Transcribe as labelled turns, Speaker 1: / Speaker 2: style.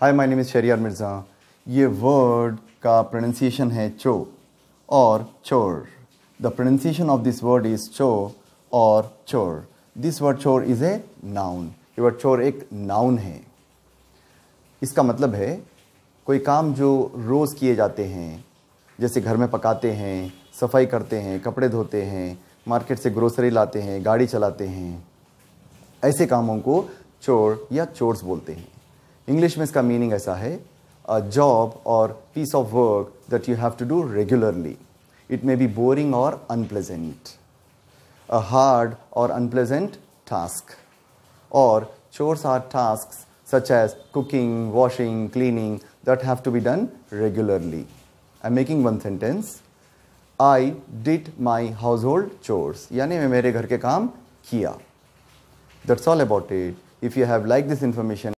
Speaker 1: Hi my name is Shahriyar Mirza ये word का pronunciation है चो और चोर the pronunciation of this word is चो और चोर दिस वर्ड चोर इज़ ए नाउन ये वर्ड चोर एक नाउन है इसका मतलब है कोई काम जो रोज़ किए जाते हैं जैसे घर में पकाते हैं सफाई करते हैं कपड़े धोते हैं मार्केट से ग्रोसरी लाते हैं गाड़ी चलाते हैं ऐसे कामों को चोर या चोर्स बोलते हैं English में इसका मीनिंग ऐसा है a job or piece of work that you have to do regularly. It may be boring or unpleasant, a hard or unpleasant task, or chores are tasks such as cooking, washing, cleaning that have to be done regularly. I'm making one sentence. I did my household chores. यानी मैं मेरे घर के काम किया. That's all about it. If you have liked this information,